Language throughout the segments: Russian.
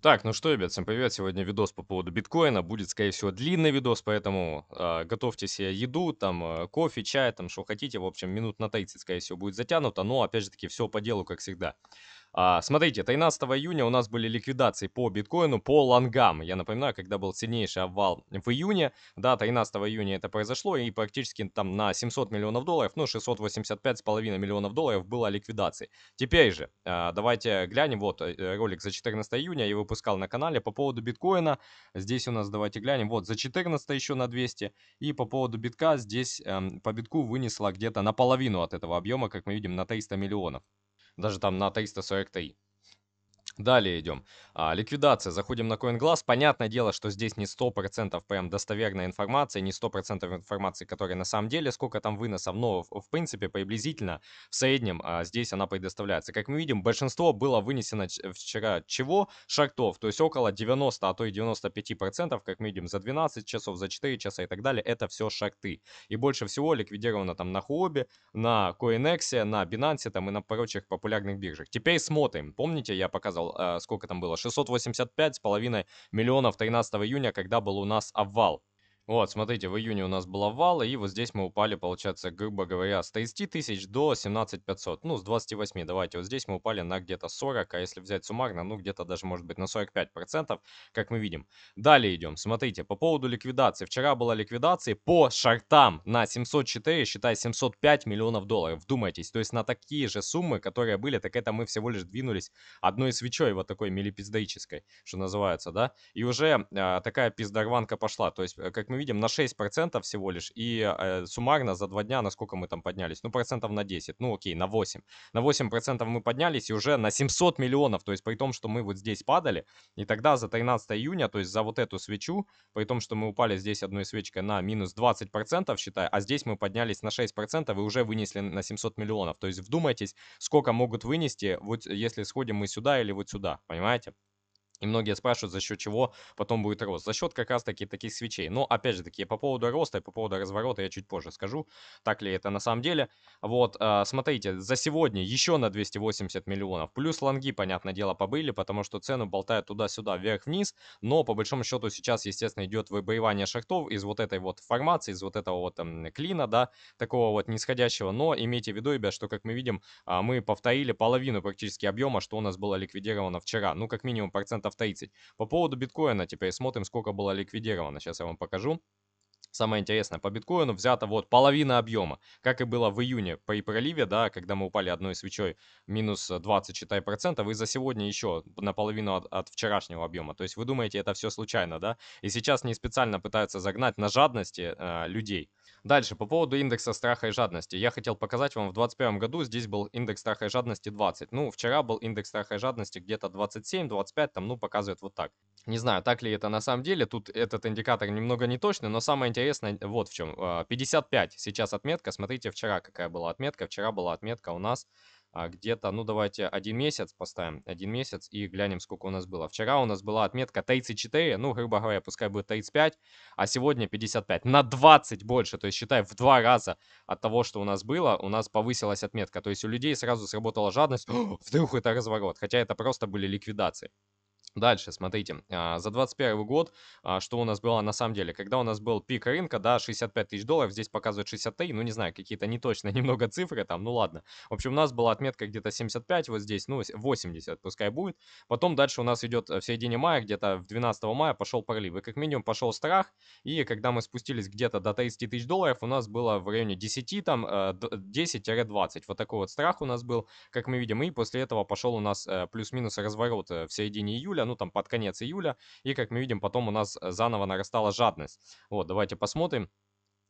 Так, ну что, ребят, всем привет. Сегодня видос по поводу биткоина. Будет, скорее всего, длинный видос, поэтому э, готовьте себе еду, там, э, кофе, чай, там, что хотите. В общем, минут на 30, скорее всего, будет затянуто. Но, опять же таки, все по делу, как всегда. А, смотрите, 13 июня у нас были ликвидации по биткоину, по лонгам. Я напоминаю, когда был сильнейший обвал в июне, да, 13 июня это произошло, и практически там на 700 миллионов долларов, ну, 685,5 миллионов долларов было ликвидации. Теперь же, а, давайте глянем, вот э, э, ролик за 14 июня я выпускал на канале по поводу биткоина. Здесь у нас, давайте глянем, вот за 14 еще на 200, и по поводу битка здесь эм, по битку вынесла где-то наполовину от этого объема, как мы видим, на 300 миллионов даже там на 340 Ti. Далее идем. А, ликвидация. Заходим на CoinGlass. Понятное дело, что здесь не 100% прям достоверная информация, не 100% информации, которая на самом деле, сколько там выносов, но в, в принципе приблизительно в среднем а, здесь она предоставляется. Как мы видим, большинство было вынесено вчера чего? Шартов. То есть около 90, а то и 95%, как мы видим, за 12 часов, за 4 часа и так далее, это все шарты. И больше всего ликвидировано там на Хуобе, на CoinEx, на Binance там и на прочих популярных биржах. Теперь смотрим. Помните, я показал Э, сколько там было, 685 с половиной миллионов 13 июня, когда был у нас обвал. Вот, смотрите, в июне у нас была вала, и вот здесь мы упали, получается, грубо говоря, с 30 тысяч до 17 500. Ну, с 28, давайте, вот здесь мы упали на где-то 40, а если взять суммарно, ну, где-то даже, может быть, на 45 процентов, как мы видим. Далее идем, смотрите, по поводу ликвидации. Вчера была ликвидация по шартам на 704, считай, 705 миллионов долларов. Вдумайтесь, то есть на такие же суммы, которые были, так это мы всего лишь двинулись одной свечой, вот такой милипиздаической, что называется, да? И уже э, такая пиздарванка пошла, то есть, э, как мы видим, на 6% всего лишь, и э, суммарно за 2 дня, насколько мы там поднялись, ну, процентов на 10, ну, окей, на 8. На 8% мы поднялись, и уже на 700 миллионов, то есть при том, что мы вот здесь падали, и тогда за 13 июня, то есть за вот эту свечу, при том, что мы упали здесь одной свечкой на минус 20%, считай, а здесь мы поднялись на 6% и уже вынесли на 700 миллионов. То есть вдумайтесь, сколько могут вынести, вот если сходим мы сюда или вот сюда, понимаете? И многие спрашивают, за счет чего потом будет рост. За счет как раз-таки таких свечей. Но, опять же таки, по поводу роста и по поводу разворота я чуть позже скажу, так ли это на самом деле. Вот, а, смотрите, за сегодня еще на 280 миллионов. Плюс лонги, понятное дело, побыли, потому что цену болтают туда-сюда, вверх-вниз. Но, по большому счету, сейчас, естественно, идет выбоевание шахтов из вот этой вот формации, из вот этого вот там, клина, да, такого вот нисходящего. Но имейте в виду, ребят, что, как мы видим, а, мы повторили половину практически объема, что у нас было ликвидировано вчера. Ну, как минимум, процентов 30. По поводу биткоина теперь типа, смотрим, сколько было ликвидировано. Сейчас я вам покажу самое интересное, по биткоину взята вот половина объема, как и было в июне по проливе, да, когда мы упали одной свечой минус 20, считай, процентов, и за сегодня еще наполовину от, от вчерашнего объема. То есть вы думаете, это все случайно, да? И сейчас не специально пытаются загнать на жадности э, людей. Дальше, по поводу индекса страха и жадности. Я хотел показать вам, в 2021 году здесь был индекс страха и жадности 20. Ну, вчера был индекс страха и жадности где-то 27, 25, там, ну, показывает вот так. Не знаю, так ли это на самом деле, тут этот индикатор немного неточный но самое интересное, интересно вот в чем. 55 а, сейчас отметка. Смотрите, вчера какая была отметка. Вчера была отметка у нас а, где-то, ну давайте один месяц поставим, один месяц и глянем, сколько у нас было. Вчера у нас была отметка 34, ну, грубо говоря, пускай будет 35, а сегодня 55. На 20 больше, то есть считай в два раза от того, что у нас было, у нас повысилась отметка. То есть у людей сразу сработала жадность, вдруг это разворот, хотя это просто были ликвидации. Дальше, смотрите, а, за 21 год, а, что у нас было на самом деле, когда у нас был пик рынка, да, 65 тысяч долларов, здесь показывают 63, ну не знаю, какие-то неточные немного цифры там, ну ладно. В общем, у нас была отметка где-то 75, вот здесь, ну 80 пускай будет. Потом дальше у нас идет э, в середине мая, где-то в 12 мая пошел пролив, и как минимум пошел страх, и когда мы спустились где-то до 30 тысяч долларов, у нас было в районе 10, там 10-20, э, вот такой вот страх у нас был, как мы видим, и после этого пошел у нас э, плюс-минус разворот в середине июля, ну, там, под конец июля. И, как мы видим, потом у нас э, заново нарастала жадность. Вот, давайте посмотрим.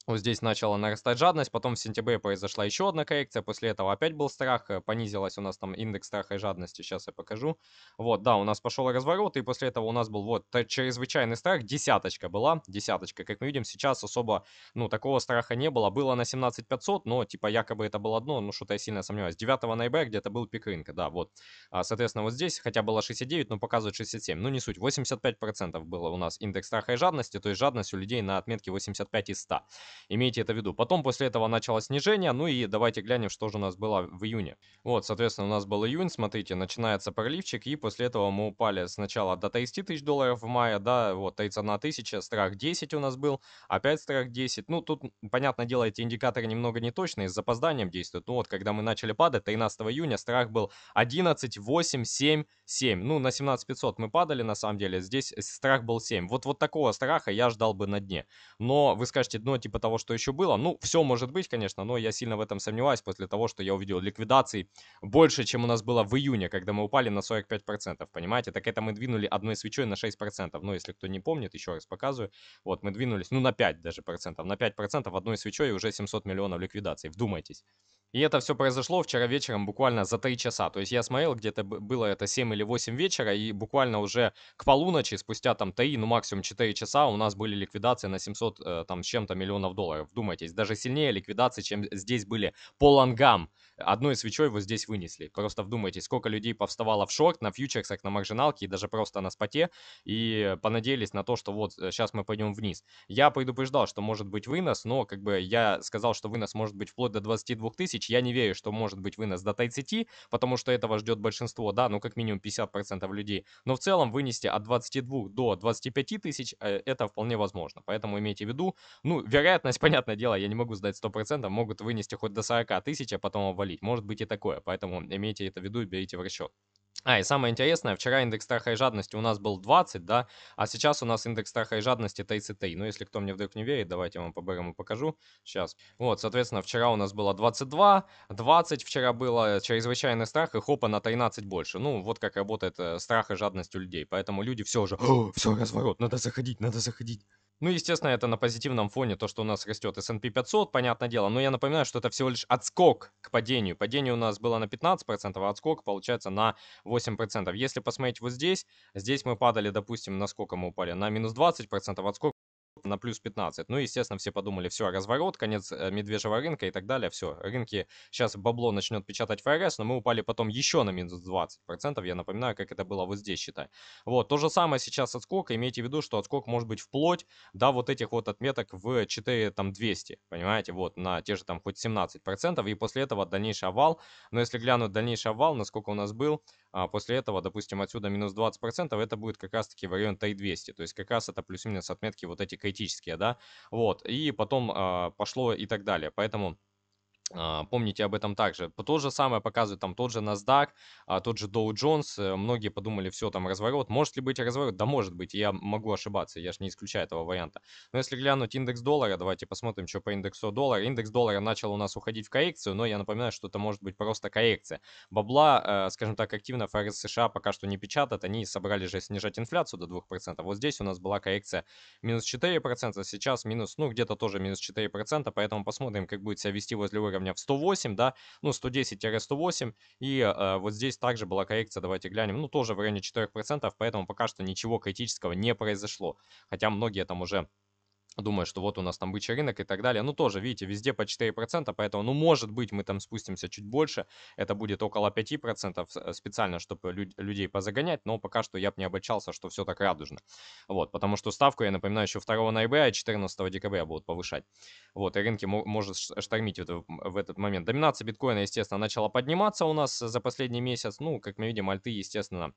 Вот ну, здесь начала нарастать жадность, потом в сентябре произошла еще одна коррекция, после этого опять был страх, э, понизилась у нас там индекс страха и жадности, сейчас я покажу. Вот, да, у нас пошел разворот, и после этого у нас был вот чрезвычайный страх, десяточка была, десяточка. Как мы видим, сейчас особо, ну, такого страха не было, было на 17 500, но типа якобы это было дно, ну, что-то я сильно сомневаюсь. 9 ноября где-то был пик рынка, да, вот. А, соответственно, вот здесь, хотя было 69, но показывает 67, ну, не суть, 85% было у нас индекс страха и жадности, то есть жадность у людей на отметке 85 из 100. Имейте это в виду. Потом после этого начало снижение, ну и давайте глянем, что же у нас было в июне. Вот, соответственно, у нас был июнь, смотрите, начинается проливчик, и после этого мы упали сначала до 30 тысяч долларов в мае, да, вот, 31 тысяча, страх 10 у нас был, опять страх 10. Ну, тут, понятное дело, эти индикаторы немного неточные, с запозданием действуют. Ну, вот, когда мы начали падать, 13 июня страх был 11, 8, 7, 7. Ну, на 17500 мы падали, на самом деле, здесь страх был 7. Вот, вот такого страха я ждал бы на дне. Но вы скажете, ну, типа того, того, что еще было. Ну, все может быть, конечно, но я сильно в этом сомневаюсь после того, что я увидел ликвидаций больше, чем у нас было в июне, когда мы упали на 45%, понимаете? Так это мы двинули одной свечой на 6%. Ну, если кто не помнит, еще раз показываю. Вот, мы двинулись, ну, на 5 даже процентов, на 5% одной свечой и уже 700 миллионов ликвидаций. Вдумайтесь. И это все произошло вчера вечером буквально за 3 часа. То есть я смотрел, где-то было это 7 или 8 вечера, и буквально уже к полуночи, спустя там 3, ну максимум 4 часа, у нас были ликвидации на 700 э, там с чем-то миллионов долларов. Вдумайтесь, даже сильнее ликвидации, чем здесь были по лонгам одной свечой вот здесь вынесли. Просто вдумайтесь, сколько людей повставало в шорт, на фьючерсах, на маржиналке и даже просто на споте и понадеялись на то, что вот сейчас э, мы пойдем вниз. Я предупреждал, что может быть вынос, но как бы я сказал, что вынос может быть вплоть до 22 тысяч. Я не верю, что может быть вынос до 30, потому что этого ждет большинство, да, ну как минимум 50% людей. Но в целом вынести от 22 до 25 тысяч э, это вполне возможно. Поэтому имейте в виду, ну вероятность, понятное дело, я не могу сдать 100%, могут вынести хоть до 40 тысяч, а потом обвалить свалить. Может быть и такое, поэтому имейте это в виду и берите в расчет. А, и самое интересное, вчера индекс страха и жадности у нас был 20, да, а сейчас у нас индекс страха и жадности 33. Ну, если кто мне вдруг не верит, давайте я вам по БРМу покажу. Сейчас. Вот, соответственно, вчера у нас было 22, 20 вчера было, э, чрезвычайный страх, и хопа на 13 больше. Ну, вот как работает э, страх и жадность у людей. Поэтому люди все уже, все, разворот, надо заходить, надо заходить. Ну, естественно, это на позитивном фоне, то, что у нас растет S&P 500, понятное дело. Но я напоминаю, что это всего лишь отскок к падению. Падение у нас было на 15%, а отскок получается на 8%. Если посмотреть вот здесь, здесь мы падали, допустим, на сколько мы упали? На минус 20%, отскок на плюс 15. Ну, естественно, все подумали, все, разворот, конец э, медвежьего рынка и так далее, все, рынки, сейчас бабло начнет печатать ФРС, но мы упали потом еще на минус 20%, я напоминаю, как это было вот здесь, считай. Вот, то же самое сейчас отскок, имейте в виду, что отскок может быть вплоть до вот этих вот отметок в 4, там, 200, понимаете, вот, на те же там хоть 17%, и после этого дальнейший овал, но если глянуть дальнейший овал, насколько у нас был, а после этого, допустим, отсюда минус 20%, это будет как раз-таки в район Тай 200, то есть как раз это плюс-минус отметки вот эти KT теоретические, да, вот, и потом э, пошло и так далее, поэтому а, помните об этом также. П- То же самое показывает там тот же NASDAQ, а, тот же Dow Jones. Э, многие подумали, все, там разворот. Может ли быть разворот? Да может быть, я могу ошибаться, я же не исключаю этого варианта. Но если глянуть индекс доллара, давайте посмотрим, что по индексу доллара. Индекс доллара начал у нас уходить в коррекцию, но я напоминаю, что это может быть просто коррекция. Бабла, э, скажем так, активно ФРС США пока что не печатает. Они собрались же снижать инфляцию до 2%. Вот здесь у нас была коррекция минус 4%, сейчас минус, ну где-то тоже минус 4%, поэтому посмотрим, как будет себя вести возле уровня уровня в 108, да, ну 110-108, и э, вот здесь также была коррекция, давайте глянем, ну тоже в районе 4%, поэтому пока что ничего критического не произошло, хотя многие там уже думая, что вот у нас там бычий рынок и так далее. Ну, тоже, видите, везде по 4%, поэтому, ну, может быть, мы там спустимся чуть больше, это будет около 5% э, специально, чтобы люд людей позагонять, но пока что я бы не обольщался, что все так радужно. Вот, потому что ставку, я напоминаю, еще 2 ноября и 14 декабря будут повышать. Вот, и рынки может штормить в, в этот момент. Доминация биткоина, естественно, начала подниматься у нас за последний месяц, ну, как мы видим, альты, естественно,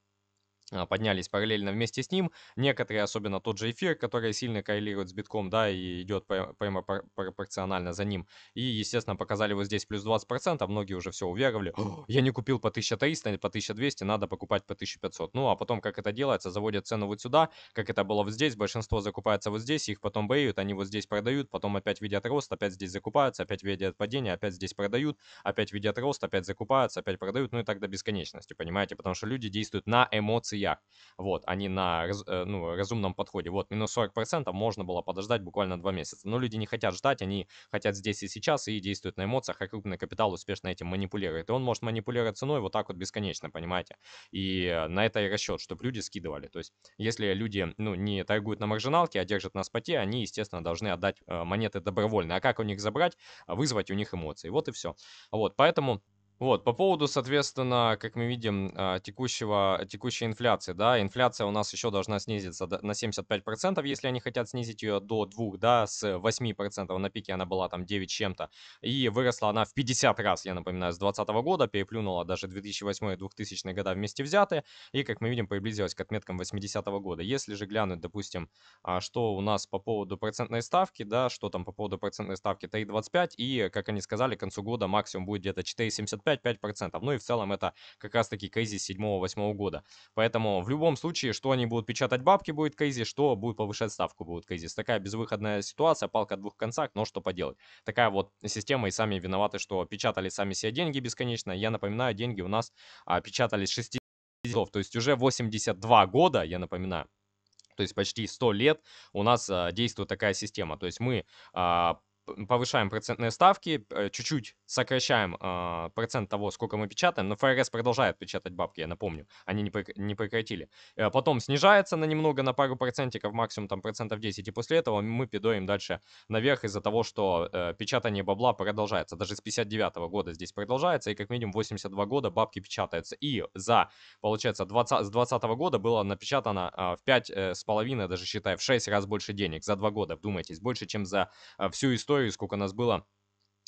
а, поднялись параллельно вместе с ним. Некоторые, особенно тот же эфир, который сильно коррелирует с битком, да, и идет прямо пропорционально за ним. И, естественно, показали вот здесь плюс 20%, а многие уже все уверовали. Я не купил по 1300 или по 1200, надо покупать по 1500. Ну, а потом, как это делается, заводят цену вот сюда, как это было вот здесь, большинство закупается вот здесь, их потом бреют, они вот здесь продают, потом опять видят рост, опять здесь закупаются, опять видят падение, опять здесь продают, опять видят рост, опять закупаются, опять продают, ну и так до бесконечности, понимаете, потому что люди действуют на эмоции сырьях. Вот, они а на э, ну, разумном подходе. Вот, минус 40% можно было подождать буквально 2 месяца. Но люди не хотят ждать, они хотят здесь и сейчас и действуют на эмоциях, а крупный капитал успешно этим манипулирует. И он может манипулировать ценой вот так вот бесконечно, понимаете? И э, на это и расчет, чтобы люди скидывали. То есть, если люди, ну, не торгуют на маржиналке, а держат на споте, они, естественно, должны отдать э, монеты добровольно. А как у них забрать? Вызвать у них эмоции. Вот и все. Вот, поэтому вот, по поводу, соответственно, как мы видим, а, текущего, текущей инфляции, да, инфляция у нас еще должна снизиться на 75%, если они хотят снизить ее до 2, да, с 8%, на пике она была там 9 чем-то, и выросла она в 50 раз, я напоминаю, с 2020 года, переплюнула даже 2008 и 2000 года вместе взятые, и, как мы видим, приблизилась к отметкам 80 -го года. Если же глянуть, допустим, а, что у нас по поводу процентной ставки, да, что там по поводу процентной ставки 3,25, и, как они сказали, к концу года максимум будет где-то 4,75, опять 5%. Ну и в целом это как раз таки кейзи 7-8 года. Поэтому в любом случае, что они будут печатать бабки, будет кейзи, что будет повышать ставку, будет кейзи. Такая безвыходная ситуация, палка о двух концах, но что поделать. Такая вот система и сами виноваты, что печатали сами себе деньги бесконечно. Я напоминаю, деньги у нас а, печатались 6 то есть уже 82 года, я напоминаю, то есть почти 100 лет у нас а, действует такая система. То есть мы а, повышаем процентные ставки, э, чуть-чуть сокращаем э, процент того, сколько мы печатаем, но ФРС продолжает печатать бабки, я напомню, они не, прек- не прекратили. Э, потом снижается на немного, на пару процентиков, максимум там процентов 10, и после этого мы пидоим дальше наверх из-за того, что э, печатание бабла продолжается. Даже с 59 -го года здесь продолжается, и как минимум 82 года бабки печатаются. И за, получается, 20, с 20 -го года было напечатано э, в 5 э, с половиной, даже считай, в 6 раз больше денег за 2 года, вдумайтесь, больше, чем за э, всю историю, сколько нас было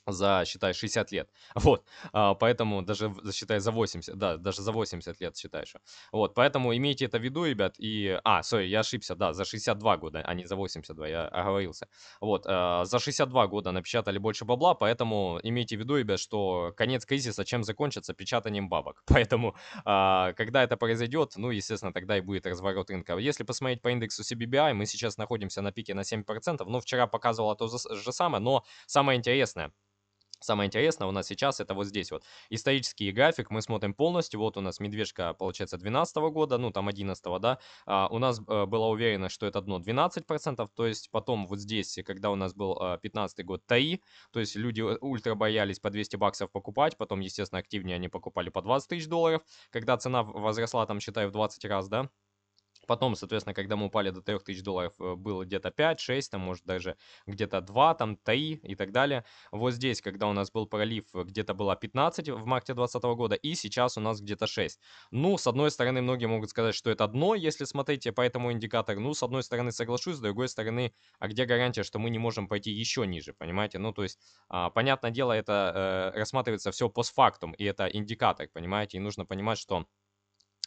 за, считай, 60 лет. Вот, а, поэтому даже, считай, за 80, да, даже за 80 лет считаешь. Вот, поэтому имейте это в виду, ребят, и... А, сори, я ошибся, да, за 62 года, а не за 82, я оговорился. Вот, а, за 62 года напечатали больше бабла, поэтому имейте в виду, ребят, что конец кризиса чем закончится? Печатанием бабок. Поэтому, а, когда это произойдет, ну, естественно, тогда и будет разворот рынка. Если посмотреть по индексу CBBI, мы сейчас находимся на пике на 7%, но вчера показывало то же самое, но самое интересное – Самое интересное у нас сейчас это вот здесь вот. Исторический график мы смотрим полностью. Вот у нас медвежка, получается, 2012 года, ну там 11 да. А, у нас а, была уверенность, что это дно 12%, то есть потом вот здесь, когда у нас был э, а, 15 год, 3, то есть люди ультра боялись по 200 баксов покупать, потом, естественно, активнее они покупали по 20 тысяч долларов, когда цена возросла там, считаю в 20 раз, да Потом, соответственно, когда мы упали до 3000 долларов, э, было где-то 5, 6, там, может, даже где-то 2, там, 3 и так далее. Вот здесь, когда у нас был пролив, э, где-то было 15 в марте 2020 года, и сейчас у нас где-то 6. Ну, с одной стороны, многие могут сказать, что это дно, если смотрите по этому индикатору. Ну, с одной стороны, соглашусь, с другой стороны, а где гарантия, что мы не можем пойти еще ниже, понимаете? Ну, то есть, а, понятное дело, это э, рассматривается все постфактум, и это индикатор, понимаете? И нужно понимать, что...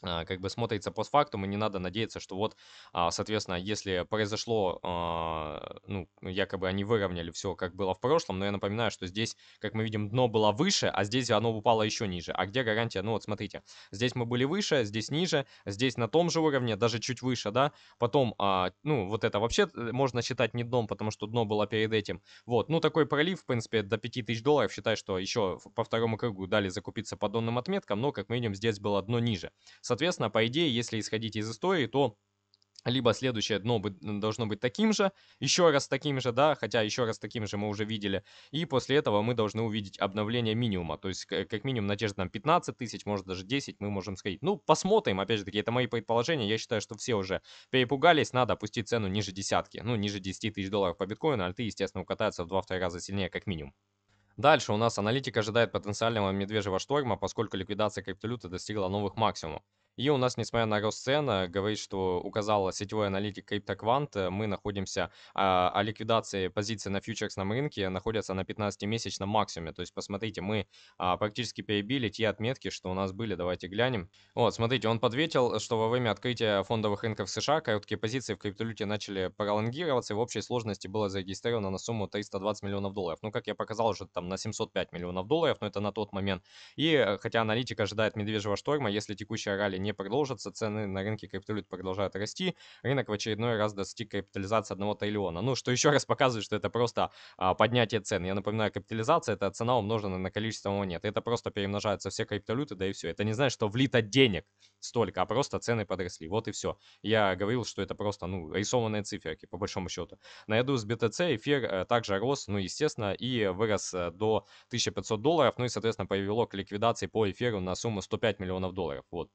А, как бы смотрится постфактум, и не надо надеяться, что вот, а, соответственно, если произошло, а, ну, якобы они выровняли все, как было в прошлом, но я напоминаю, что здесь, как мы видим, дно было выше, а здесь оно упало еще ниже. А где гарантия? Ну вот, смотрите, здесь мы были выше, здесь ниже, здесь на том же уровне, даже чуть выше, да, потом, ну, вот это вообще э, можно считать не дном, потому что дно было перед этим. Вот, ну, такой пролив, в принципе, до 5000 долларов, считай, что еще по второму кругу дали закупиться по донным отметкам, но, как мы видим, здесь было дно ниже. Соответственно, по идее, если исходить из истории, то либо следующее дно должно быть таким же, еще раз таким же, да, хотя еще раз таким же мы уже видели, и после этого мы должны увидеть обновление минимума, то есть как минимум надежда там 15 тысяч, может даже 10 мы можем сходить. Ну, посмотрим, опять же таки, это мои предположения, я считаю, что все уже перепугались, надо опустить цену ниже десятки, ну, ниже 10 тысяч долларов по биткоину, а альты, естественно, укатаются в 2-2 раза сильнее как минимум. Дальше у нас аналитик ожидает потенциального медвежьего шторма, поскольку ликвидация криптовалюты достигла новых максимумов. И у нас, несмотря на рост цен, говорит, что указала сетевой аналитик CryptoQuant, э, мы находимся а, о ликвидации позиции на фьючерсном рынке, находятся на 15-месячном максимуме. То есть, посмотрите, мы а, практически перебили те отметки, что у нас были. Давайте глянем. Вот, смотрите, он подветил, что во время открытия фондовых рынков США короткие позиции в криптовалюте начали пролонгироваться, и в общей сложности было зарегистрировано на сумму 320 миллионов долларов. Ну, как я показал, уже там на 705 миллионов долларов, но это на тот момент. И э, хотя аналитик ожидает медвежьего шторма, если текущая ралли не продолжатся, цены на рынке криптовалют продолжают расти, рынок в очередной раз достиг капитализации 1 триллиона. Ну, что еще раз показывает, что это просто а, поднятие цен. Я напоминаю, капитализация – это цена, умноженная на количество монет. Это просто перемножаются все криптовалюты, да и все. Это не значит, что влито денег столько, а просто цены подросли. Вот и все. Я говорил, что это просто, ну, рисованные циферки, по большому счету. Наряду с BTC эфир э, также рос, ну, естественно, и вырос э, до 1500 долларов, ну и, соответственно, привело к ликвидации по эфиру на сумму 105 миллионов долларов. Вот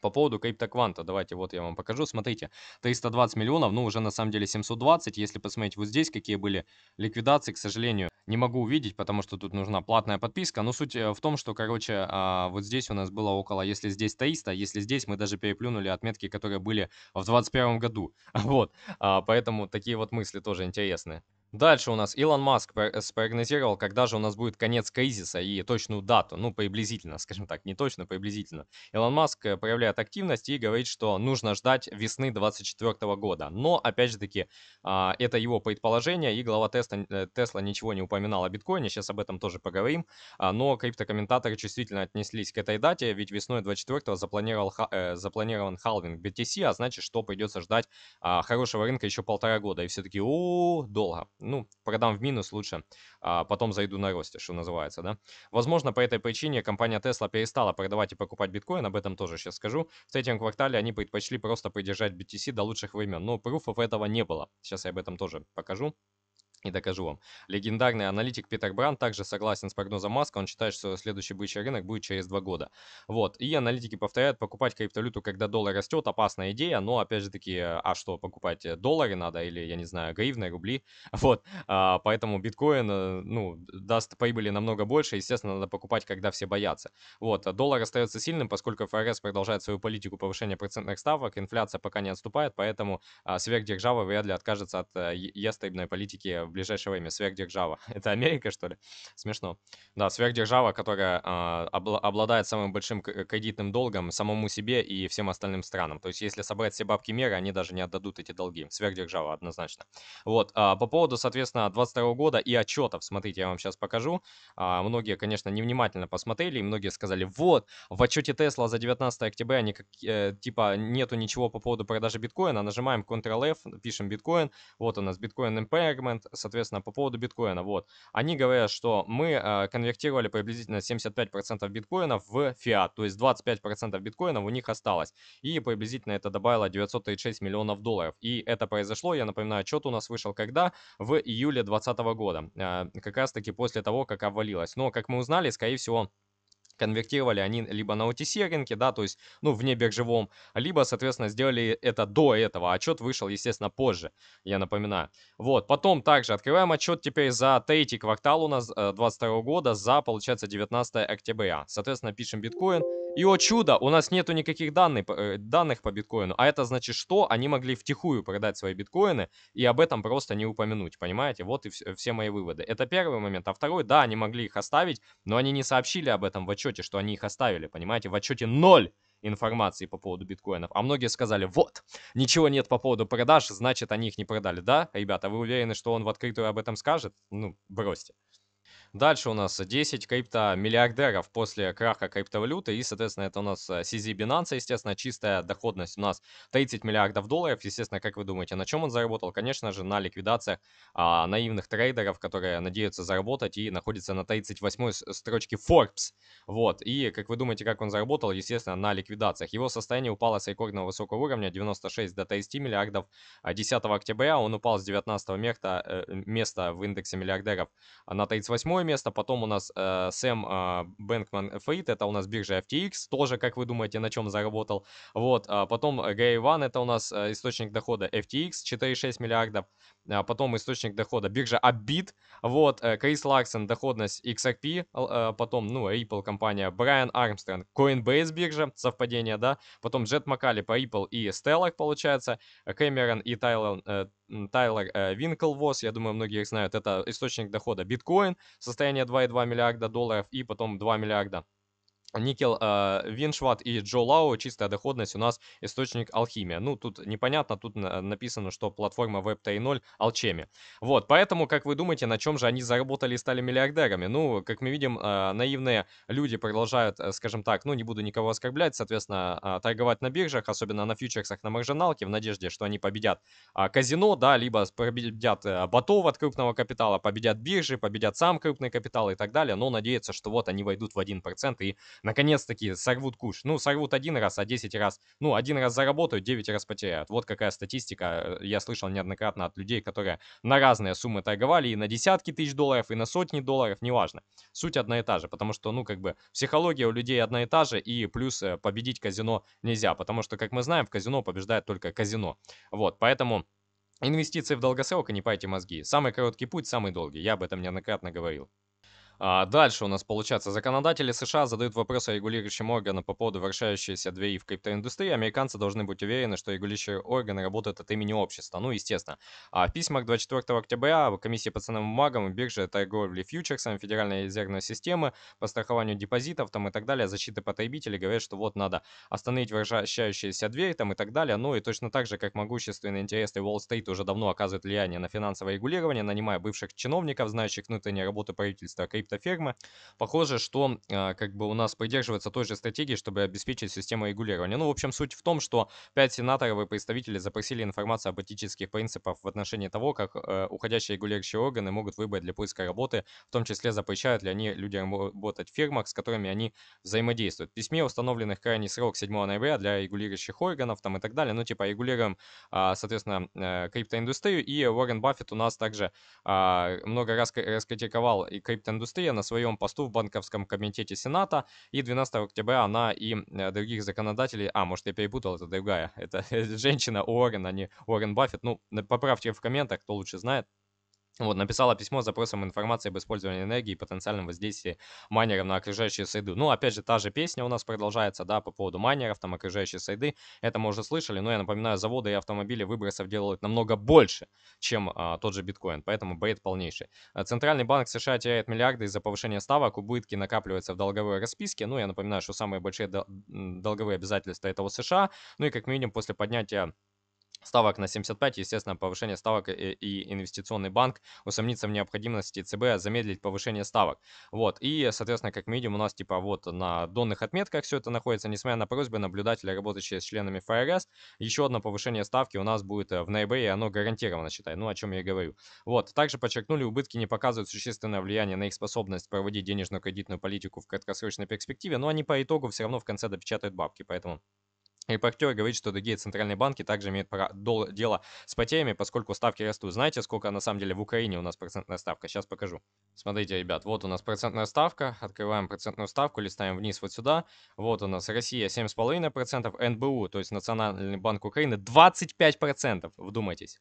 по поводу криптокванта, давайте вот я вам покажу. Смотрите, 320 миллионов, ну уже на самом деле 720. Если посмотреть вот здесь, какие были ликвидации, к сожалению, не могу увидеть, потому что тут нужна платная подписка. Но суть э, в том, что, короче, а, вот здесь у нас было около, если здесь 300, если здесь мы даже переплюнули отметки, которые были в 2021 году. Вот, а, поэтому такие вот мысли тоже интересные. Дальше у нас Илон Маск э, спрогнозировал, когда же у нас будет конец кризиса и точную дату, ну, приблизительно, скажем так, не точно, приблизительно. Илон Маск э, проявляет активность и говорит, что нужно ждать весны 2024 года. Но, опять же таки, а, это его предположение, и глава Тесла, э, Тесла ничего не упоминал о биткоине, сейчас об этом тоже поговорим. А, но криптокомментаторы чувствительно отнеслись к этой дате, ведь весной 2024 запланировал, запланирован халвинг BTC, а значит, что придется ждать а, хорошего рынка еще полтора года. И все-таки, о, долго ну, продам в минус лучше, а потом зайду на росте, что называется, да. Возможно, по этой причине компания Tesla перестала продавать и покупать биткоин, об этом тоже сейчас скажу. В третьем квартале они предпочли просто придержать BTC до лучших времен, но пруфов этого не было. Сейчас я об этом тоже покажу не докажу вам. Легендарный аналитик Питер Бранд также согласен с прогнозом Маска, он считает, что следующий бычий рынок будет через два года. Вот, и аналитики повторяют, покупать криптовалюту, когда доллар растет, опасная идея, но опять же таки, э, а что, покупать э, доллары надо или, я не знаю, гривны, рубли, вот, а, поэтому биткоин, э, ну, даст прибыли намного больше, естественно, надо покупать, когда все боятся. Вот, доллар остается сильным, поскольку ФРС продолжает свою политику повышения процентных ставок, инфляция пока не отступает, поэтому а, сверхдержава вряд ли откажется от а, политики в ближайшее время. Сверхдержава. Это Америка, что ли? Смешно. Да, сверхдержава, которая а, обла- обладает самым большим кредитным долгом самому себе и всем остальным странам. То есть, если собрать все бабки меры, они даже не отдадут эти долги. Сверхдержава, однозначно. Вот. А, по поводу, соответственно, 22 года и отчетов. Смотрите, я вам сейчас покажу. А, многие, конечно, невнимательно посмотрели, и многие сказали, вот, в отчете Тесла за 19 октября они э, типа нету ничего по поводу продажи биткоина. Нажимаем Ctrl-F, пишем биткоин. Вот у нас биткоин impairment, соответственно, по поводу биткоина, вот, они говорят, что мы э, конвертировали приблизительно 75% биткоинов в фиат, то есть 25% биткоинов у них осталось, и приблизительно это добавило 936 миллионов долларов, и это произошло, я напоминаю, отчет у нас вышел когда? В июле 2020 года, э, как раз таки после того, как обвалилось, но, как мы узнали, скорее всего, конвертировали они либо на OTC рынке, да, то есть, ну, вне биржевом, либо, соответственно, сделали это до этого. Отчет вышел, естественно, позже, я напоминаю. Вот, потом также открываем отчет теперь за третий квартал у нас 22 э, года, за, получается, 19 октября. Соответственно, пишем биткоин. И, о чудо, у нас нету никаких данных, э, данных по биткоину. А это значит, что они могли втихую продать свои биткоины и об этом просто не упомянуть, понимаете? Вот и все мои выводы. Это первый момент. А второй, да, они могли их оставить, но они не сообщили об этом в отчете отчете, что они их оставили, понимаете? В отчете ноль информации по поводу биткоинов. А многие сказали, вот, ничего нет по поводу продаж, значит, они их не продали. Да, ребята, вы уверены, что он в открытую об этом скажет? Ну, бросьте. Дальше у нас 10 крипто-миллиардеров после краха криптовалюты. И, соответственно, это у нас э, CZ Binance, естественно, чистая доходность у нас 30 миллиардов долларов. Естественно, как вы думаете, на чем он заработал? Конечно же, на ликвидациях а, наивных трейдеров, которые надеются заработать и находятся на 38-й строчке Forbes. Вот. И, как вы думаете, как он заработал? Естественно, на ликвидациях. Его состояние упало с рекордного высокого уровня 96 до 30 миллиардов 10 а октября. Он упал с 19 места, э, места в индексе миллиардеров на 38 седьмое место. Потом у нас э, Сэм а, э, Бэнкман Фейт, это у нас биржа FTX, тоже, как вы думаете, на чем заработал. Вот, а э, потом Гэй Ван, это у нас э, источник дохода FTX, 4,6 миллиардов. А потом источник дохода биржа Abit, вот, э, Крис Ларсон, доходность XRP, э, потом, ну, Ripple компания, Брайан Армстронг, Coinbase биржа, совпадение, да, потом Джет Макали по Ripple и Stellar, получается, Кэмерон и Тайлер, Тайлер Винклвос, я думаю, многие их знают, это источник дохода биткоин, состояние 2,2 миллиарда долларов и потом 2 миллиарда Никел э, Виншват и Джо Лао, чистая доходность у нас источник алхимия. Ну, тут непонятно, тут написано, что платформа Web 3.0 алчеми. Вот, поэтому, как вы думаете, на чем же они заработали и стали миллиардерами? Ну, как мы видим, а, наивные люди продолжают, э, скажем так, ну, не буду никого оскорблять, соответственно, а, торговать на биржах, особенно на фьючерсах, на маржиналке, в надежде, что они победят казино, да, либо победят э, ботов от крупного капитала, победят биржи, победят сам крупный капитал и так далее, но надеются, что вот они войдут в 1% и наконец-таки сорвут куш. Ну, сорвут один раз, а 10 раз, ну, один раз заработают, 9 раз потеряют. Вот какая статистика, э, я слышал неоднократно от людей, которые на разные суммы торговали, и на десятки тысяч долларов, и на сотни долларов, неважно. Суть одна и та же, потому что, ну, как бы, психология у людей одна и та же, и плюс э, победить казино нельзя, потому что, как мы знаем, в казино побеждает только казино. Вот, поэтому... Инвестиции в долгосрок и а не пайте мозги. Самый короткий путь, самый долгий. Я об этом неоднократно говорил. А дальше у нас получается, законодатели США задают вопросы регулирующим органам по поводу вращающейся двери в криптоиндустрии. Американцы должны быть уверены, что регулирующие органы работают от имени общества. Ну, естественно. А в письмах 24 октября в комиссии по ценным бумагам, бирже торговли фьючерсами, Федеральной резервной системы по страхованию депозитов там и так далее, защиты потребителей говорят, что вот надо остановить вращающиеся двери там и так далее. Ну и точно так же, как могущественные интересы Уолл-стрит уже давно оказывают влияние на финансовое регулирование, нанимая бывших чиновников, знающих внутренние работы правительства, криптофермы. Похоже, что а, как бы у нас придерживается той же стратегии, чтобы обеспечить систему регулирования. Ну, в общем, суть в том, что 5 сенаторов и представители запросили информацию об этических принципах в отношении того, как э, уходящие регулирующие органы могут выбрать для поиска работы, в том числе запрещают ли они людям работать в фирмах, с которыми они взаимодействуют. В письме установленных крайний срок 7 ноября для регулирующих органов там и так далее, ну, типа регулируем, э, соответственно, э, криптоиндустрию, и Уоррен Баффет у нас также э, много раз раскритиковал и криптоиндустрию, Шестые на своем посту в Банковском комитете Сената, и 12 октября она и э, других законодателей, а, может, я перепутал, это другая, это женщина Уоррен, а не Уоррен Баффет, ну, поправьте в комментах, кто лучше знает, вот, написала письмо с запросом информации об использовании энергии и потенциальном воздействии майнеров на окружающую среду. Ну, опять же, та же песня у нас продолжается, да, по поводу майнеров, там, окружающей среды. Это мы уже слышали, но я напоминаю, заводы и автомобили выбросов делают намного больше, чем а, тот же биткоин, поэтому бред полнейший. Э, Центральный банк США теряет миллиарды из-за повышения ставок, убытки накапливаются в долговой расписке. Ну, я напоминаю, что самые большие долговые обязательства это у США. Ну и как минимум после поднятия ставок на 75, естественно, повышение ставок э, и инвестиционный банк усомнится в необходимости ЦБ замедлить повышение ставок. Вот, и, соответственно, как медиум у нас, типа, вот на донных отметках все это находится, несмотря на просьбы наблюдателя, работающие с членами ФРС, еще одно повышение ставки у нас будет э, в ноябре, и оно гарантировано, считай, ну, о чем я и говорю. Вот, также подчеркнули, убытки не показывают существенное влияние на их способность проводить денежно кредитную политику в краткосрочной перспективе, но они по итогу все равно в конце допечатают бабки, поэтому... Репортер говорит, что другие центральные банки также имеют дело с потерями, поскольку ставки растут. Знаете, сколько на самом деле в Украине у нас процентная ставка? Сейчас покажу. Смотрите, ребят, вот у нас процентная ставка. Открываем процентную ставку, листаем вниз вот сюда. Вот у нас Россия 7,5%, НБУ, то есть Национальный банк Украины 25%. Вдумайтесь.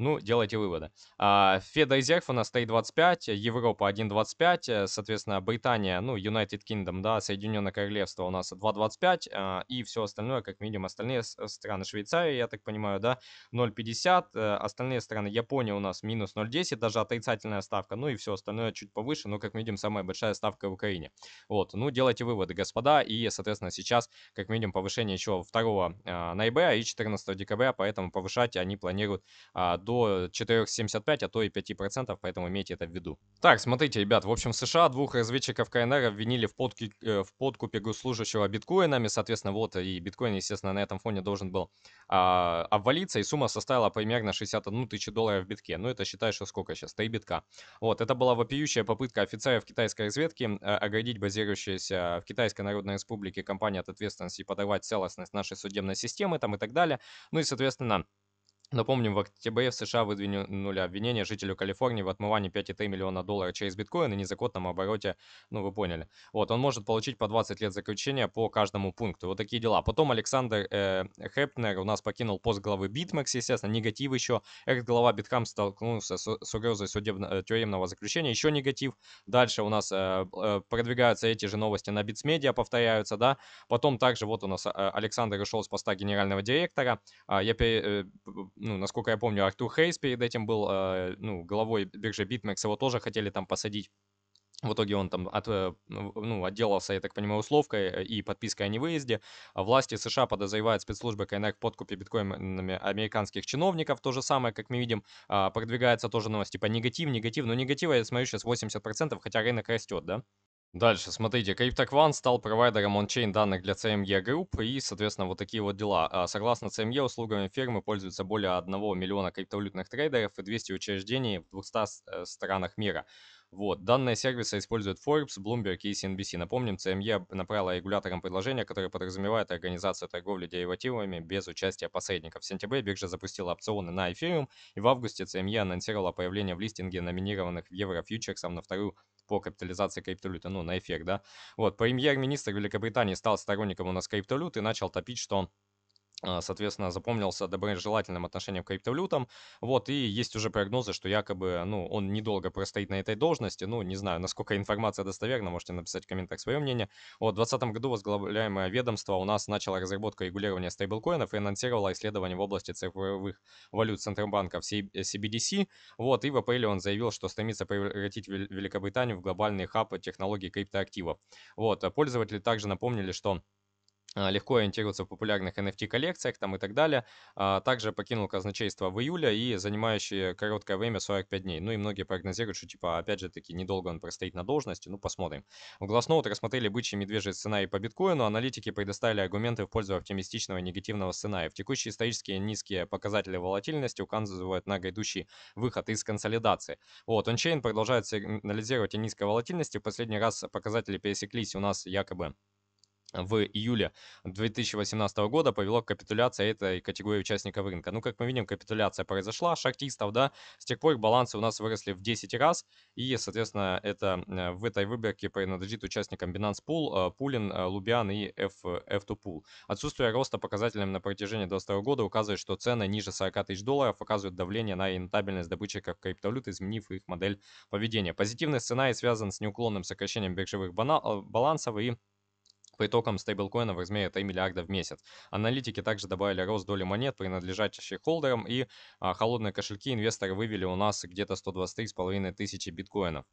Ну, делайте выводы. Феда и из у нас стоит 25, Европа 1.25, э, соответственно, Британия, ну, United Kingdom, да, Соединенное Королевство у нас 2.25, а, и все остальное, как минимум, остальные страны Швейцарии, я так понимаю, да, 0.50, э, остальные страны Япония у нас минус 0.10, даже отрицательная ставка, ну и все остальное чуть повыше, но, как видим, самая большая ставка в Украине. Вот, ну, делайте выводы, господа, и, соответственно, сейчас, как минимум, повышение еще 2 а, ноября и 14 декабря, поэтому повышать они планируют а, до до 4,75, а то и 5%, поэтому имейте это в виду. Так, смотрите, ребят, в общем, в США двух разведчиков КНР обвинили в, подки, э, в подкупе госслужащего биткоинами, соответственно, вот и биткоин, естественно, на этом фоне должен был э, обвалиться, и сумма составила примерно 61 тысячу долларов в битке. Ну, это считай, что сколько сейчас, 3 битка. Вот, это была вопиющая попытка офицеров китайской разведки э, оградить базирующиеся в Китайской Народной Республике компанию от ответственности и подорвать целостность нашей судебной системы там и так далее. Ну и, соответственно, Напомним, в октябре в США выдвинули обвинение жителю Калифорнии в отмывании 5,3 миллиона долларов через биткоин и незаконном обороте, ну вы поняли. Вот, он может получить по 20 лет заключения по каждому пункту. Вот такие дела. Потом Александр э, Хепнер у нас покинул пост главы BitMEX, естественно, негатив еще. Экс-глава BitHam столкнулся с, с угрозой судебно э, тюремного заключения, еще негатив. Дальше у нас э, э продвигаются эти же новости на BitsMedia, повторяются, да. Потом также вот у нас э, Александр ушел с поста генерального директора. А, я пере ну, насколько я помню, Артур Хейс перед этим был, э, ну, главой биржи BitMEX, его тоже хотели там посадить. В итоге он там от, э, ну, отделался, я так понимаю, условкой э, и подпиской о невыезде. А власти США подозревают спецслужбы КНР в подкупе биткоинами американских чиновников. То же самое, как мы видим, а, продвигается тоже новость типа негатив, негатив. Но негатива, я смотрю, сейчас 80%, хотя рынок растет, да? Дальше, смотрите, CryptoQuant стал провайдером ончейн данных для CME Group и, соответственно, вот такие вот дела. А, согласно CME, услугами фирмы пользуются более 1 миллиона криптовалютных трейдеров и 200 учреждений в 200 э, странах мира. Вот. Данные сервисы используют Forbes, Bloomberg и CNBC. Напомним, CME направила регуляторам предложение, которое подразумевает организацию торговли деривативами без участия посредников. В сентябре биржа запустила опционы на Ethereum и в августе CME анонсировала появление в листинге номинированных в евро фьючерсов на вторую по капитализации криптовалюты, ну, на эффект, да. Вот, премьер-министр Великобритании стал сторонником у нас криптовалюты и начал топить, что Э, соответственно, запомнился доброжелательным отношением к криптовалютам. Вот, и есть уже прогнозы, что якобы, ну, он недолго простоит на этой должности. Ну, не знаю, насколько информация достоверна, можете написать в комментах свое мнение. Вот, в 2020 году возглавляемое ведомство у нас начало разработку регулирования стейблкоинов и анонсировало исследование в области цифровых валют Центробанка в CBDC. Вот, и в апреле он заявил, что стремится превратить Великобританию в глобальный хаб технологий криптоактивов. Вот, пользователи также напомнили, что а, легко ориентируется в популярных NFT-коллекциях там и так далее. А, также покинул казначейство в июле и занимающий короткое время 45 дней. Ну и многие прогнозируют, что типа опять же таки недолго он простоит на должности, ну посмотрим. В Glassnode рассмотрели бычий медвежий сценарий по биткоину, аналитики предоставили аргументы в пользу оптимистичного и негативного сценария. В текущие исторические низкие показатели волатильности указывают на грядущий выход из консолидации. Вот, ончейн продолжает сигнализировать о низкой волатильности, в последний раз показатели пересеклись у нас якобы в июле 2018 года повело к капитуляции этой категории участников рынка. Ну, как мы видим, капитуляция произошла, шахтистов, да, с тех пор их балансы у нас выросли в 10 раз, и, соответственно, это э, в этой выборке принадлежит участникам Binance Pool, э, Пулин, э, Лубиан и F, F2Pool. Отсутствие роста показателями на протяжении 2022 года указывает, что цены ниже 40 тысяч долларов оказывают давление на рентабельность добытчиков криптовалют, изменив их модель поведения. Позитивный сценарий связан с неуклонным сокращением биржевых балансов и по итогам стейблкоина в размере 3 миллиарда в месяц. Аналитики также добавили рост доли монет, принадлежащих холдерам, и а, холодные кошельки инвесторы вывели у нас где-то 123,5 тысячи биткоинов.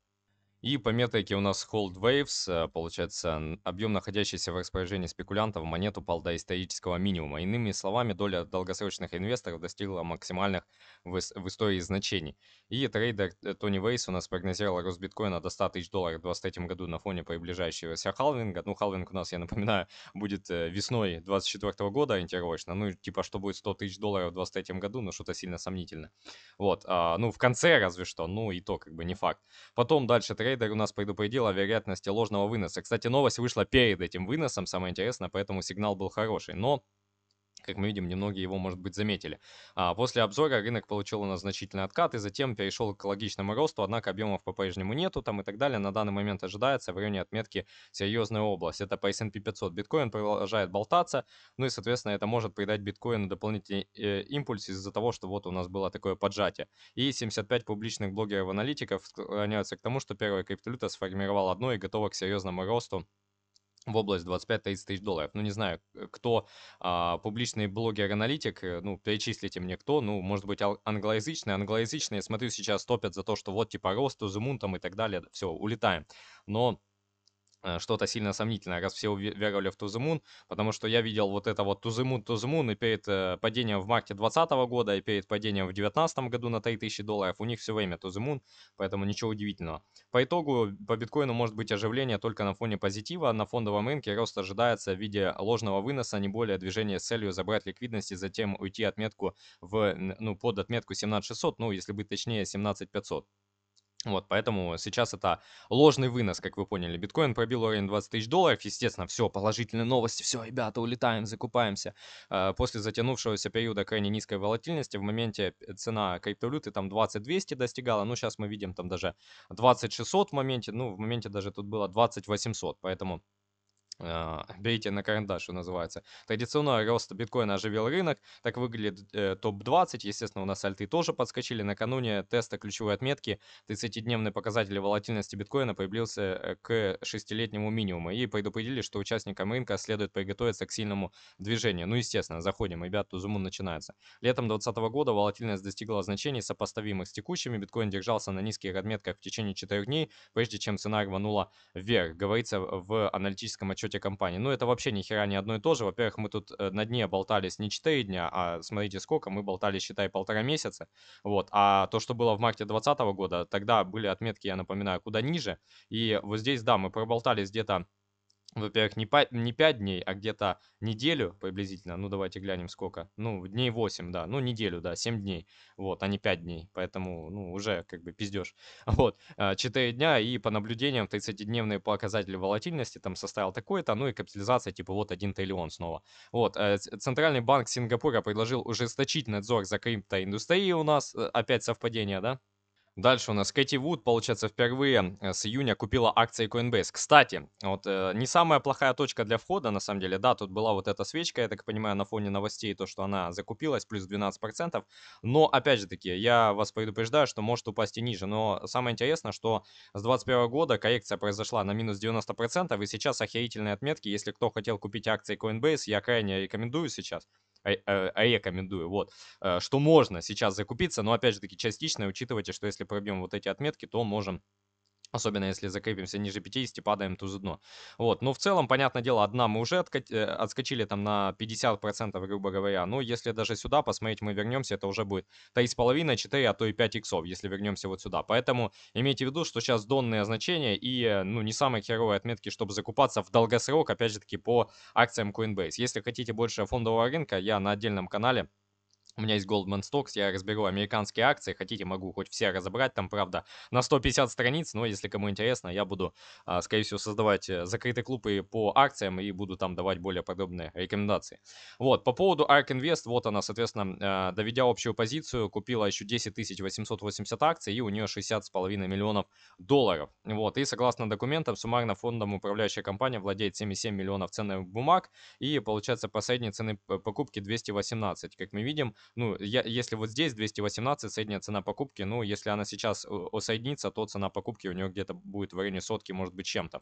И по метрике у нас Hold Waves, э, получается, объем, находящийся в распоряжении спекулянтов, монет упал до исторического минимума. Иными словами, доля долгосрочных инвесторов достигла максимальных в, в истории значений. И трейдер э, Тони Вейс у нас прогнозировал рост биткоина до 100 тысяч долларов в 2023 году на фоне приближающегося халвинга. Ну, халвинг у нас, я напоминаю, будет э, весной 2024 года ориентировочно. Ну, типа, что будет 100 тысяч долларов в 2023 году, ну, что-то сильно сомнительно. Вот, а, ну, в конце разве что, ну, и то как бы не факт. Потом дальше трейдер рейдер у нас предупредил о вероятности ложного выноса. Кстати, новость вышла перед этим выносом, самое интересное, поэтому сигнал был хороший. Но как мы видим, немногие его, может быть, заметили. А после обзора рынок получил у нас значительный откат и затем перешел к логичному росту, однако объемов по-прежнему нету там и так далее. На данный момент ожидается в районе отметки серьезная область. Это по S&P 500. Биткоин продолжает болтаться, ну и, соответственно, это может придать биткоину дополнительный э, импульс из-за того, что вот у нас было такое поджатие. И 75 публичных блогеров-аналитиков склоняются к тому, что первая криптовалюта сформировала дно и готова к серьезному росту в область 25-30 тысяч долларов. Ну, не знаю, э, кто а, публичный блогер-аналитик, э, ну, перечислите мне кто, ну, может быть, англоязычные. Англоязычные, смотрю, сейчас топят за то, что вот, типа, рост, зумун там и так далее, все, улетаем. Но Э, что-то сильно сомнительное, раз все веровали в Тузымун, потому что я видел вот это вот Тузымун, Тузымун, и перед э, падением в марте 2020 года, и перед падением в 2019 году на 3000 долларов, у них все время Тузымун, поэтому ничего удивительного. По итогу по биткоину может быть оживление только на фоне позитива, на фондовом рынке рост ожидается в виде ложного выноса, не более движения с целью забрать ликвидность и затем уйти отметку в, ну, под отметку 17600, ну, если быть точнее, 17500. Вот, поэтому сейчас это ложный вынос, как вы поняли. Биткоин пробил уровень 20 тысяч долларов. Естественно, все, положительные новости, все, ребята, улетаем, закупаемся. Э, после затянувшегося периода крайне низкой волатильности в моменте цена криптовалюты там 20-200 достигала. Ну, сейчас мы видим там даже 2600 в моменте, ну, в моменте даже тут было 2800, поэтому... А, Берите на карандаш, что называется. Традиционного роста биткоина оживил рынок. Так выглядит э, топ-20. Естественно, у нас альты тоже подскочили. Накануне теста ключевой отметки 30-дневный показатель волатильности биткоина приблизился э, к 6-летнему минимуму. И предупредили, что участникам рынка следует приготовиться к сильному движению. Ну, естественно, заходим, ребят, тузумун начинается. Летом 2020 года волатильность достигла значений, сопоставимых с текущими. Биткоин держался на низких отметках в течение 4 дней, прежде чем цена рванула вверх. Говорится в аналитическом отчете отчете компании. Ну, это вообще ни хера не одно и то же. Во-первых, мы тут э, на дне болтались не 4 дня, а смотрите сколько, мы болтали, считай, полтора месяца. Вот. А то, что было в марте 2020 года, тогда были отметки, я напоминаю, куда ниже. И вот здесь, да, мы проболтались где-то во-первых, не, по, не 5 дней, а где-то неделю приблизительно, ну давайте глянем сколько, ну дней 8, да, ну неделю, да, 7 дней, вот, а не 5 дней, поэтому, ну уже как бы пиздеж, вот, 4 э, дня и по наблюдениям 30-дневные показатели волатильности там составил такое то ну и капитализация типа вот 1 триллион снова, вот, э, Центральный банк Сингапура предложил ужесточить надзор за криптоиндустрией у нас, э, опять совпадение, да, Дальше у нас Кэти Вуд, получается, впервые э, с июня купила акции Coinbase. Кстати, вот э, не самая плохая точка для входа, на самом деле. Да, тут была вот эта свечка, я так понимаю, на фоне новостей, то, что она закупилась, плюс 12%. Но, опять же таки, я вас предупреждаю, что может упасть и ниже. Но самое интересное, что с 21 года коррекция произошла на минус 90%, и сейчас охерительные отметки. Если кто хотел купить акции Coinbase, я крайне рекомендую сейчас. А, а, а рекомендую, вот, э, что можно сейчас закупиться, но, опять же таки, частично учитывайте, что если пробьем вот эти отметки, то можем Особенно если закрепимся ниже 50, падаем туз дно. Вот, но ну, в целом, понятное дело, одна мы уже откат... Э, отскочили там на 50%, грубо говоря. Но если даже сюда посмотреть, мы вернемся, это уже будет 3,5, 4, а то и 5 иксов, если вернемся вот сюда. Поэтому имейте в виду, что сейчас донные значения и, э, ну, не самые херовые отметки, чтобы закупаться в долгосрок, опять же таки, по акциям Coinbase. Если хотите больше фондового рынка, я на отдельном канале у меня есть Goldman Stocks, я разберу американские акции, хотите, могу хоть все разобрать, там, правда, на 150 страниц, но если кому интересно, я буду, а, скорее всего, создавать э, закрытый клуб и по акциям, и буду там давать более подробные рекомендации. Вот, по поводу ARK Invest, вот она, соответственно, а, доведя общую позицию, купила еще 10 880 акций, и у нее 60,5 миллионов долларов. Вот, и согласно документам, суммарно фондом управляющая компания владеет 77 миллионов ценных бумаг, и получается по средней цены покупки 218. Как мы видим, ну, я, если вот здесь 218 средняя цена покупки, ну, если она сейчас э, усоединится, то цена покупки у нее где-то будет в районе сотки, может быть, чем-то.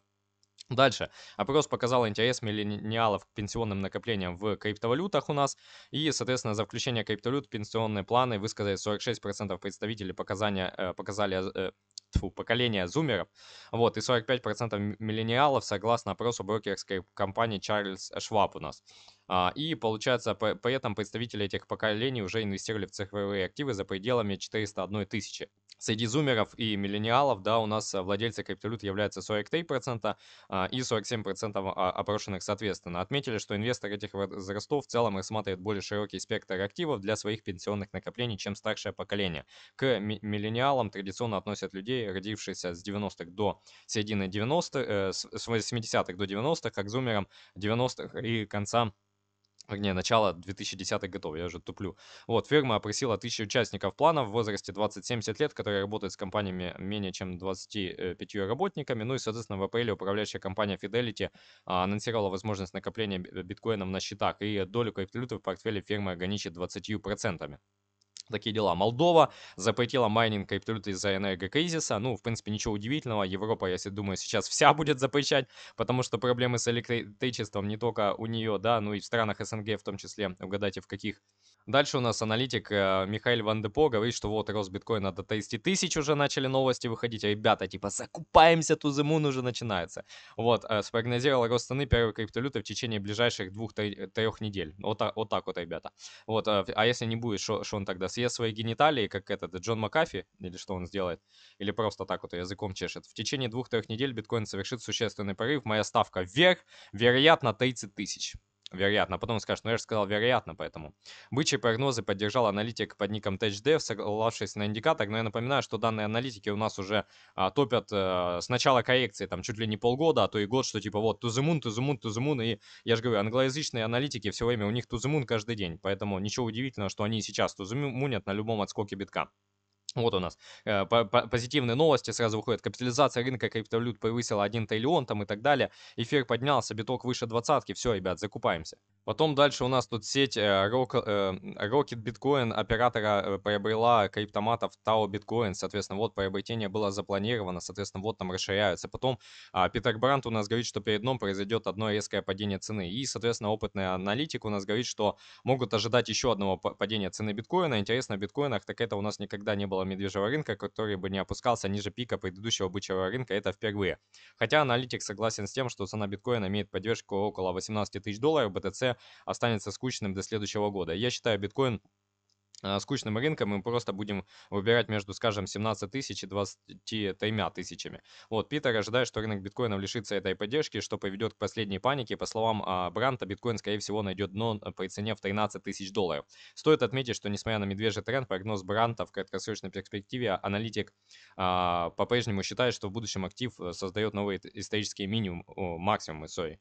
Дальше. Опрос показал интерес миллениалов к пенсионным накоплениям в криптовалютах у нас. И, соответственно, за включение криптовалют пенсионные планы высказали 46% представителей показания, э, показали э, тьфу, поколения зумеров. Вот, и 45% миллениалов, согласно опросу брокерской компании Чарльз Шваб у нас. А, и получается, при этом представители этих поколений уже инвестировали в цифровые активы за пределами 401 тысячи. Среди зумеров и миллениалов, да, у нас владельцы криптовалют являются 43% а, и 47% а, опрошенных соответственно. Отметили, что инвесторы этих возрастов в целом рассматривают более широкий спектр активов для своих пенсионных накоплений, чем старшее поколение. К миллениалам традиционно относят людей, родившихся с 90-х до середины 90-х, э, с 80-х до 90-х, как зумерам 90-х и конца вернее, а, начало 2010-х годов, я уже туплю. Вот, фирма опросила тысячи участников плана в возрасте 20-70 лет, которые работают с компаниями менее чем 25 э, работниками. Ну и, соответственно, в апреле управляющая компания Fidelity а, анонсировала возможность накопления биткоином на счетах, и долю криптовалюты в портфеле фирмы ограничит 20%. Такие дела. Молдова запретила майнинг криптовалюты из-за энергокризиса. Ну, в принципе, ничего удивительного. Европа, если думаю, сейчас вся будет запрещать, потому что проблемы с электричеством не только у нее, да, но и в странах СНГ в том числе. Угадайте, в каких Дальше у нас аналитик э, Михаил Ван Депо говорит, что вот рост биткоина до 30 тысяч уже начали новости выходить. а Ребята, типа, закупаемся, ту зимун уже начинается. Вот, э, спрогнозировал рост цены первой криптовалюты в течение ближайших двух-трех э, недель. Вот, так, вот так вот, ребята. Вот, э, а если не будет, что он тогда съест свои гениталии, как этот Джон Макафи, или что он сделает, или просто так вот языком чешет. В течение двух-трех недель биткоин совершит существенный прорыв, Моя ставка вверх, вероятно, 30 тысяч. Вероятно. А потом скажешь, ну я же сказал вероятно, поэтому. Бычьи прогнозы поддержал аналитик под ником TouchDev, соглашаясь на индикатор. Но я напоминаю, что данные аналитики у нас уже а, топят а, с начала коррекции, там чуть ли не полгода, а то и год, что типа вот тузымун, тузымун, тузымун. И я же говорю, англоязычные аналитики все время, у них тузымун каждый день. Поэтому ничего удивительного, что они сейчас тузымунят на любом отскоке битка. Вот у нас э, по -по позитивные новости сразу выходят. Капитализация рынка криптовалют превысила 1 триллион там и так далее. Эфир поднялся, биток выше двадцатки. Все, ребят, закупаемся. Потом дальше у нас тут сеть э, Rock, э, Rocket Bitcoin оператора э, приобрела криптоматов Tao Bitcoin. Соответственно, вот приобретение было запланировано. Соответственно, вот там расширяются. Потом э, Питер Брант у нас говорит, что перед дном произойдет одно резкое падение цены. И, соответственно, опытный аналитик у нас говорит, что могут ожидать еще одного падения цены биткоина. Интересно, в биткоинах так это у нас никогда не было медвежьего рынка, который бы не опускался ниже пика предыдущего бычьего рынка, это впервые. Хотя аналитик согласен с тем, что цена биткоина имеет поддержку около 18 тысяч долларов, BTC останется скучным до следующего года. Я считаю биткоин Э, скучным рынком, мы просто будем выбирать между, скажем, 17 тысяч и 23 тысячами. Вот, Питер ожидает, что рынок биткоинов лишится этой поддержки, что поведет к последней панике. По словам а, Бранта, биткоин, скорее всего, найдет дно э, при цене в 13 тысяч долларов. Стоит отметить, что несмотря на медвежий тренд, прогноз Бранта в краткосрочной перспективе а, аналитик э, по-прежнему считает, что в будущем актив э, создает новые исторические минимум, о, максимумы, сори.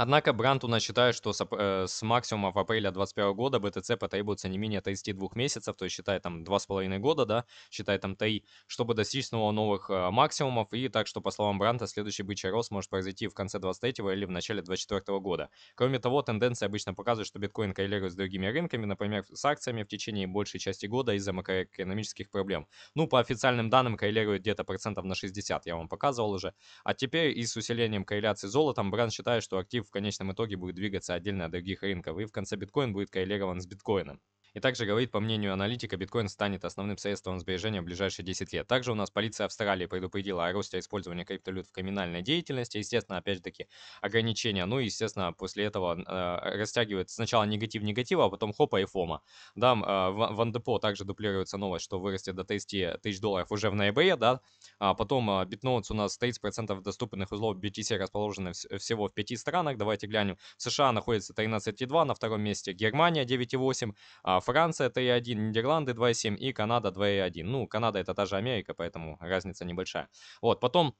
Однако Брантуна считает, что с, ап- э, с максимумов апреля 2021 года БТЦ потребуется не менее 32 месяцев, то есть считает там 2,5 года, да, считает там 3, чтобы достичь снова новых э, максимумов, и так что, по словам Бранта, следующий бычий рост может произойти в конце 23 или в начале 2024 года. Кроме того, тенденции обычно показывают, что биткоин коррелирует с другими рынками, например, с акциями в течение большей части года из-за макроэкономических проблем. Ну, по официальным данным, коррелирует где-то процентов на 60, я вам показывал уже. А теперь и с усилением корреляции золотом Брант считает, что актив в конечном итоге будет двигаться отдельно от других рынков. И в конце биткоин будет коллегован с биткоином. И также говорит, по мнению аналитика, биткоин станет основным средством сбережения в ближайшие 10 лет. Также у нас полиция Австралии предупредила о росте использования криптовалют в криминальной деятельности. Естественно, опять таки, ограничения. Ну и, естественно, после этого э, растягивает сначала негатив негатива, а потом хопа и фома. Да, э, в, в Андепо также дублируется новость, что вырастет до 30 тысяч долларов уже в ноябре, да. А потом э, у нас 30% доступных узлов BTC расположены в, всего в 5 странах. Давайте глянем. В США находится 13,2, на втором месте Германия 9,8, а Франция 3,1, Нидерланды 2,7 и Канада 2,1. Ну, Канада это та же Америка, поэтому разница небольшая. Вот, потом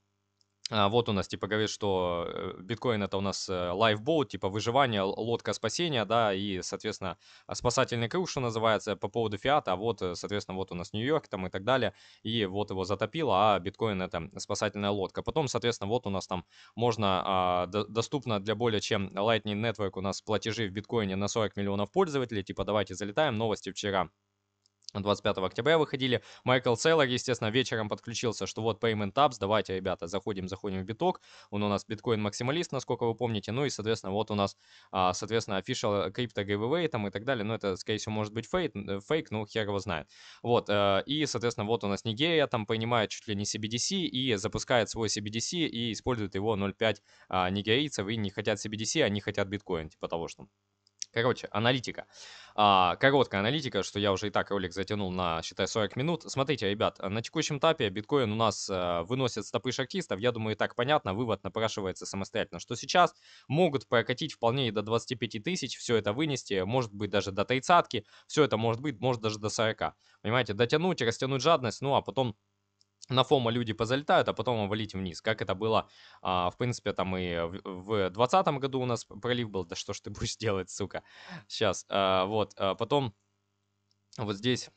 а, вот у нас, типа, говорит, что э, биткоин это у нас э, лайфбоут, типа выживание, лодка спасения, да, и, соответственно, спасательный круг, что называется, по поводу фиата, а вот, э, соответственно, вот у нас Нью-Йорк там и так далее, и вот его затопило, а биткоин это спасательная лодка. Потом, соответственно, вот у нас там можно, а, до- доступно для более чем Lightning Network у нас платежи в биткоине на 40 миллионов пользователей, типа, давайте залетаем, новости вчера. 25 октября выходили. Майкл Сейлор, естественно, вечером подключился, что вот Payment Apps, давайте, ребята, заходим, заходим в биток. Он у нас биткоин-максималист, насколько вы помните. Ну и, соответственно, вот у нас, а, соответственно, official crypto giveaway там и так далее. Но ну, это, скорее всего, может быть э, фейк, фейк ну хер его знает. Вот, э, и, соответственно, вот у нас Нигерия там понимает чуть ли не CBDC и запускает свой CBDC и использует его 0,5 а, нигерийцев и не хотят CBDC, они хотят биткоин, типа того, что... Короче, аналитика. А, короткая аналитика, что я уже и так ролик затянул на, считай, 40 минут. Смотрите, ребят, на текущем этапе биткоин у нас а, выносит стопы шахтистов. Я думаю, и так понятно, вывод напрашивается самостоятельно, что сейчас могут прокатить вполне и до 25 тысяч, все это вынести, может быть, даже до 30 все это может быть, может даже до 40. Понимаете, дотянуть, растянуть жадность, ну а потом на фома люди позалетают, а потом валите вниз, как это было, а, в принципе, там и в 2020 году у нас пролив был, да что ж ты будешь делать, сука, сейчас, а, вот, а потом вот здесь,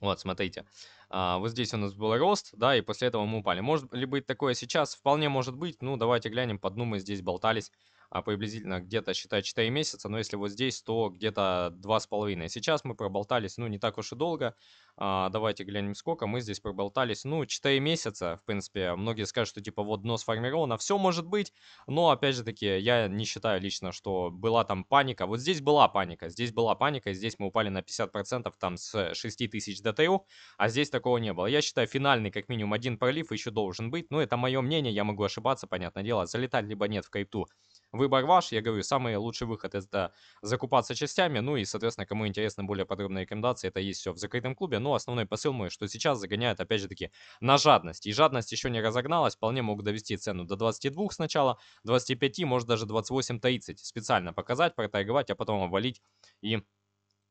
вот, смотрите, а, вот здесь у нас был рост, да, и после этого мы упали, может ли быть такое сейчас, вполне может быть, ну, давайте глянем, по дну мы здесь болтались, а приблизительно где-то, считай, 4 месяца, но если вот здесь, то где-то 2,5. Сейчас мы проболтались, ну, не так уж и долго, а, давайте глянем сколько, мы здесь проболтались, ну, 4 месяца, в принципе, многие скажут, что типа вот дно сформировано, все может быть, но, опять же таки, я не считаю лично, что была там паника, вот здесь была паника, здесь была паника, здесь мы упали на 50% там с 6000 до 3, а здесь такого не было. Я считаю, финальный как минимум один пролив еще должен быть, но это мое мнение, я могу ошибаться, понятное дело, залетать либо нет в крипту выбор ваш. Я говорю, самый лучший выход это закупаться частями. Ну и, соответственно, кому интересны более подробные рекомендации, это есть все в закрытом клубе. Но основной посыл мой, что сейчас загоняют, опять же таки, на жадность. И жадность еще не разогналась, вполне могут довести цену до 22 сначала, 25, может даже 28-30. Специально показать, проторговать, а потом обвалить и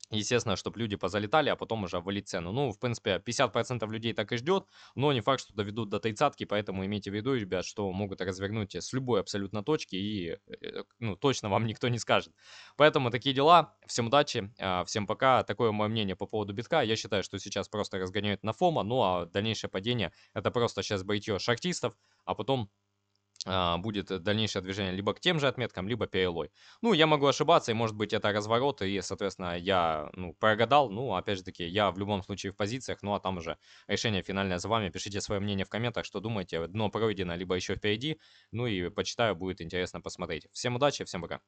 Естественно, чтобы люди позалетали, а потом уже обвалить цену. Ну, в принципе, 50% людей так и ждет, но не факт, что доведут до тридцатки, поэтому имейте в виду, ребят, что могут развернуть с любой абсолютно точки и, э, ну, точно вам никто не скажет. Поэтому такие дела. Всем удачи, а, всем пока. Такое мое мнение по поводу битка. Я считаю, что сейчас просто разгоняют на фома, ну а дальнейшее падение это просто сейчас бритье шахтистов, а потом а, будет э, дальнейшее движение либо к тем же отметкам, либо PLO. Ну, я могу ошибаться, и может быть это разворот, и, соответственно, я ну, прогадал. Ну, опять же таки, я в любом случае в позициях, ну а там уже решение финальное за вами. Пишите свое мнение в комментах, что думаете, дно пройдено, либо еще впереди. Ну и почитаю, будет интересно посмотреть. Всем удачи, всем пока.